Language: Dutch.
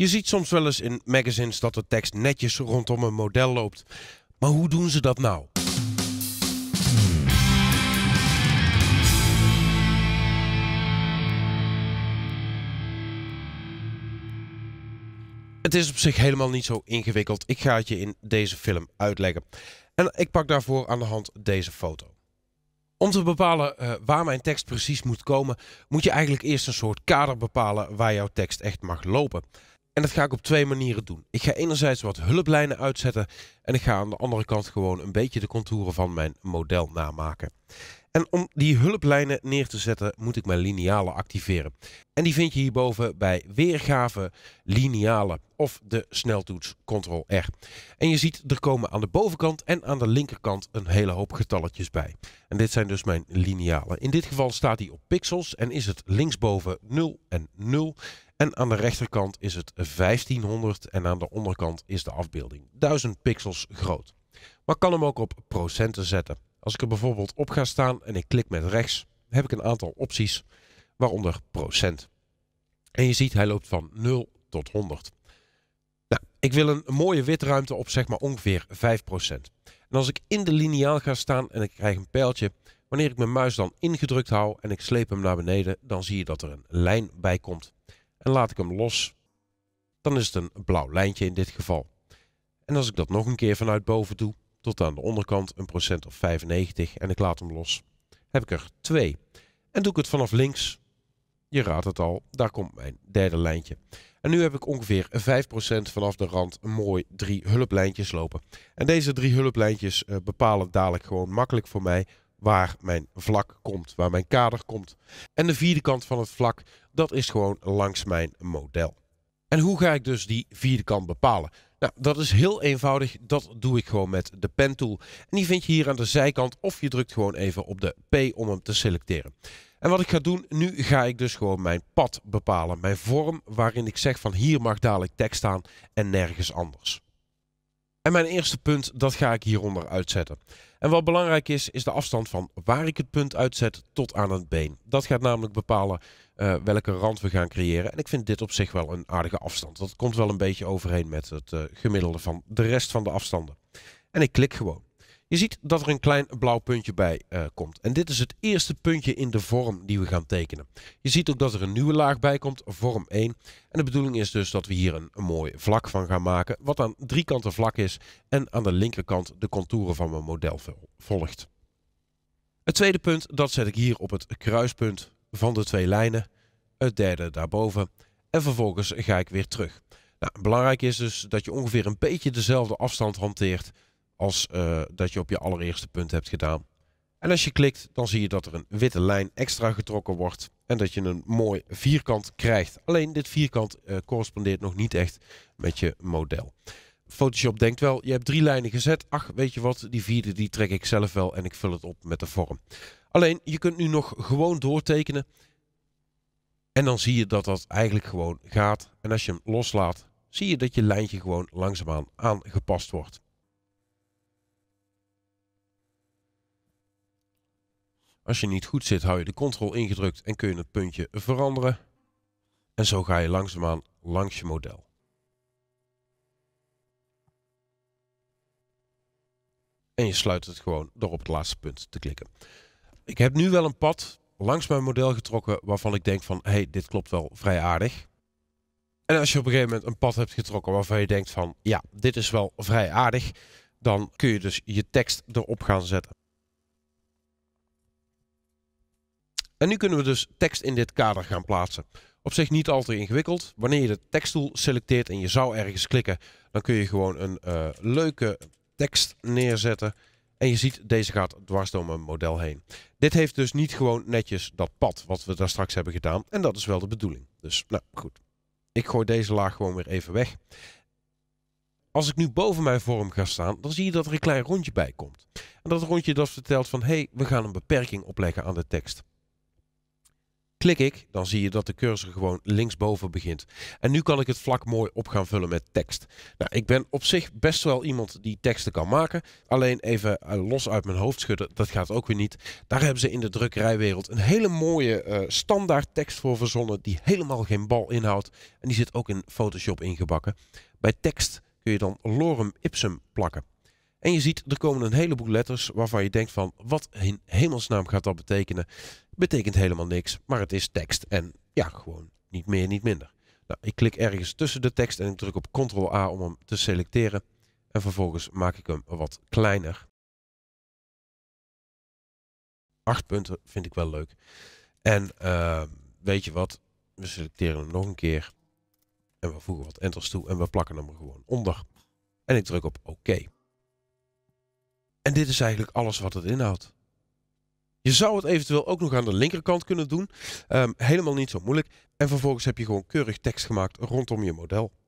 Je ziet soms wel eens in magazines dat de tekst netjes rondom een model loopt. Maar hoe doen ze dat nou? Het is op zich helemaal niet zo ingewikkeld. Ik ga het je in deze film uitleggen. En ik pak daarvoor aan de hand deze foto. Om te bepalen eh, waar mijn tekst precies moet komen, moet je eigenlijk eerst een soort kader bepalen waar jouw tekst echt mag lopen. En dat ga ik op twee manieren doen. Ik ga enerzijds wat hulplijnen uitzetten en ik ga aan de andere kant gewoon een beetje de contouren van mijn model namaken. En om die hulplijnen neer te zetten moet ik mijn linealen activeren. En die vind je hierboven bij weergave linealen of de sneltoets Ctrl-R. En je ziet er komen aan de bovenkant en aan de linkerkant een hele hoop getalletjes bij. En dit zijn dus mijn linealen. In dit geval staat die op pixels en is het linksboven 0 en 0 en aan de rechterkant is het 1500 en aan de onderkant is de afbeelding 1000 pixels groot. Maar kan hem ook op procenten zetten. Als ik er bijvoorbeeld op ga staan en ik klik met rechts, heb ik een aantal opties, waaronder procent. En je ziet hij loopt van 0 tot 100. Nou, ik wil een mooie witruimte op zeg maar ongeveer 5%. En als ik in de lineaal ga staan en ik krijg een pijltje, wanneer ik mijn muis dan ingedrukt hou en ik sleep hem naar beneden, dan zie je dat er een lijn bij komt en laat ik hem los, dan is het een blauw lijntje in dit geval. En als ik dat nog een keer vanuit boven doe, tot aan de onderkant een procent of 95 en ik laat hem los, heb ik er twee. En doe ik het vanaf links, je raadt het al, daar komt mijn derde lijntje. En nu heb ik ongeveer 5% vanaf de rand mooi drie hulplijntjes lopen. En deze drie hulplijntjes eh, bepalen dadelijk gewoon makkelijk voor mij waar mijn vlak komt, waar mijn kader komt. En de vierde kant van het vlak, dat is gewoon langs mijn model. En hoe ga ik dus die vierde kant bepalen? Nou, dat is heel eenvoudig. Dat doe ik gewoon met de pen tool. En die vind je hier aan de zijkant of je drukt gewoon even op de P om hem te selecteren. En wat ik ga doen, nu ga ik dus gewoon mijn pad bepalen. Mijn vorm waarin ik zeg van hier mag dadelijk tekst staan en nergens anders. En mijn eerste punt, dat ga ik hieronder uitzetten. En wat belangrijk is, is de afstand van waar ik het punt uitzet tot aan het been. Dat gaat namelijk bepalen eh, welke rand we gaan creëren. En ik vind dit op zich wel een aardige afstand. Dat komt wel een beetje overeen met het eh, gemiddelde van de rest van de afstanden. En ik klik gewoon. Je ziet dat er een klein blauw puntje bij eh, komt. En dit is het eerste puntje in de vorm die we gaan tekenen. Je ziet ook dat er een nieuwe laag bij komt, vorm 1. En de bedoeling is dus dat we hier een, een mooi vlak van gaan maken, wat aan drie kanten vlak is en aan de linkerkant de contouren van mijn model volgt. Het tweede punt, dat zet ik hier op het kruispunt van de twee lijnen. Het derde daarboven. En vervolgens ga ik weer terug. Nou, belangrijk is dus dat je ongeveer een beetje dezelfde afstand hanteert als eh, dat je op je allereerste punt hebt gedaan. En als je klikt, dan zie je dat er een witte lijn extra getrokken wordt en dat je een mooi vierkant krijgt. Alleen dit vierkant eh, correspondeert nog niet echt met je model. Photoshop denkt wel, je hebt drie lijnen gezet. Ach, weet je wat, die vierde die trek ik zelf wel en ik vul het op met de vorm. Alleen, je kunt nu nog gewoon doortekenen. En dan zie je dat dat eigenlijk gewoon gaat. En als je hem loslaat, zie je dat je lijntje gewoon langzaamaan aangepast wordt. Als je niet goed zit, hou je de control ingedrukt en kun je het puntje veranderen. En zo ga je langzaamaan langs je model. En je sluit het gewoon door op het laatste punt te klikken. Ik heb nu wel een pad langs mijn model getrokken waarvan ik denk van... hé, hey, dit klopt wel vrij aardig. En als je op een gegeven moment een pad hebt getrokken waarvan je denkt van... ja, dit is wel vrij aardig, dan kun je dus je tekst erop gaan zetten. En nu kunnen we dus tekst in dit kader gaan plaatsen. Op zich niet al te ingewikkeld. Wanneer je de teksttool selecteert en je zou ergens klikken, dan kun je gewoon een eh, leuke tekst neerzetten. En je ziet, deze gaat dwars door mijn model heen. Dit heeft dus niet gewoon netjes dat pad wat we daar straks hebben gedaan. En dat is wel de bedoeling. Dus nou goed, ik gooi deze laag gewoon weer even weg. Als ik nu boven mijn vorm ga staan, dan zie je dat er een klein rondje bij komt. En dat rondje dat vertelt van, hé, hey, we gaan een beperking opleggen aan de tekst. Klik ik, dan zie je dat de cursor gewoon linksboven begint. En nu kan ik het vlak mooi op gaan vullen met tekst. Nou, ik ben op zich best wel iemand die teksten kan maken. Alleen even eh, los uit mijn hoofd schudden, dat gaat ook weer niet. Daar hebben ze in de drukkerijwereld een hele mooie uh, standaard tekst voor verzonnen... die helemaal geen bal inhoudt. En die zit ook in Photoshop ingebakken. Bij tekst kun je dan lorem ipsum plakken. En je ziet, er komen een heleboel letters waarvan je denkt van, wat in hemelsnaam gaat dat betekenen? Betekent helemaal niks, maar het is tekst. En ja, gewoon niet meer, niet minder. Nou, ik klik ergens tussen de tekst en ik druk op Ctrl-A om hem te selecteren. En vervolgens maak ik hem wat kleiner. 8 punten vind ik wel leuk. En ehm, weet je wat? We selecteren hem nog een keer. En we voegen wat enters toe en we plakken hem er gewoon onder. En ik druk op oké. OK. En dit is eigenlijk alles wat het inhoudt. Je zou het eventueel ook nog aan de linkerkant kunnen doen. Ehm, helemaal niet zo moeilijk. En vervolgens heb je gewoon keurig tekst gemaakt rondom je model.